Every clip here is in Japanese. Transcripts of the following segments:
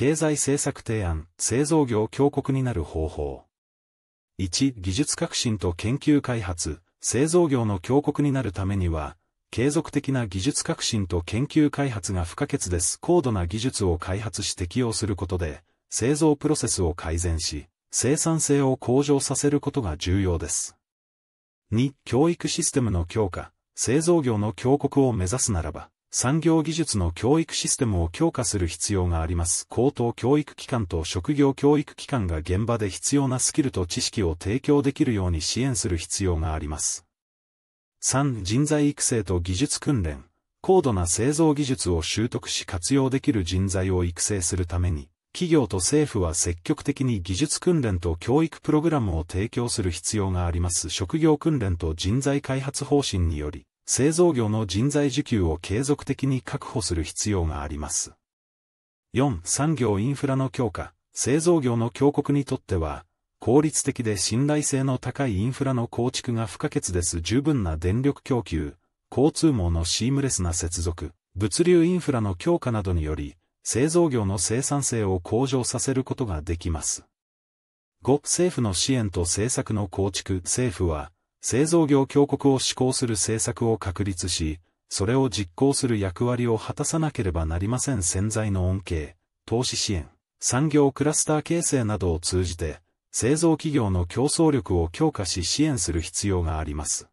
経済政策提案、製造業強国になる方法。1、技術革新と研究開発、製造業の強国になるためには、継続的な技術革新と研究開発が不可欠です。高度な技術を開発し適用することで、製造プロセスを改善し、生産性を向上させることが重要です。2、教育システムの強化、製造業の強国を目指すならば、産業技術の教育システムを強化する必要があります。高等教育機関と職業教育機関が現場で必要なスキルと知識を提供できるように支援する必要があります。3. 人材育成と技術訓練。高度な製造技術を習得し活用できる人材を育成するために、企業と政府は積極的に技術訓練と教育プログラムを提供する必要があります。職業訓練と人材開発方針により、製造業の人材需給を継続的に確保する必要があります。4、産業インフラの強化、製造業の強国にとっては、効率的で信頼性の高いインフラの構築が不可欠です。十分な電力供給、交通網のシームレスな接続、物流インフラの強化などにより、製造業の生産性を向上させることができます。5、政府の支援と政策の構築、政府は、製造業強国を施行する政策を確立し、それを実行する役割を果たさなければなりません潜在の恩恵、投資支援、産業クラスター形成などを通じて、製造企業の競争力を強化し支援する必要があります。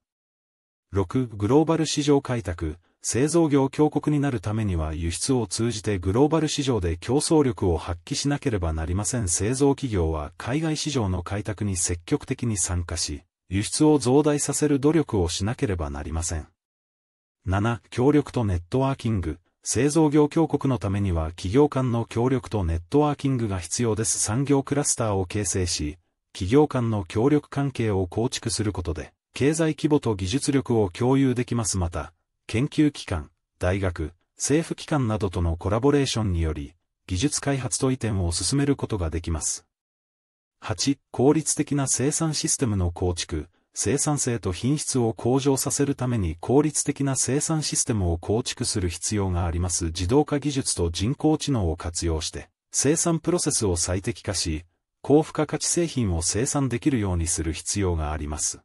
6. グローバル市場開拓、製造業強国になるためには輸出を通じてグローバル市場で競争力を発揮しなければなりません製造企業は海外市場の開拓に積極的に参加し、輸出を増大させる努力をしなければなりません。7、協力とネットワーキング。製造業強国のためには企業間の協力とネットワーキングが必要です。産業クラスターを形成し、企業間の協力関係を構築することで、経済規模と技術力を共有できます。また、研究機関、大学、政府機関などとのコラボレーションにより、技術開発と移転を進めることができます。8、効率的な生産システムの構築、生産性と品質を向上させるために効率的な生産システムを構築する必要があります自動化技術と人工知能を活用して、生産プロセスを最適化し、高付加価値製品を生産できるようにする必要があります。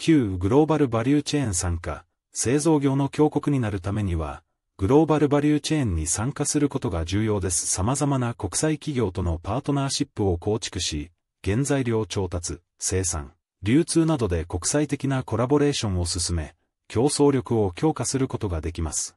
9. グローバルバリューチェーン参加、製造業の強国になるためには、グローバルバリューチェーンに参加することが重要です。様々な国際企業とのパートナーシップを構築し、原材料調達、生産、流通などで国際的なコラボレーションを進め、競争力を強化することができます。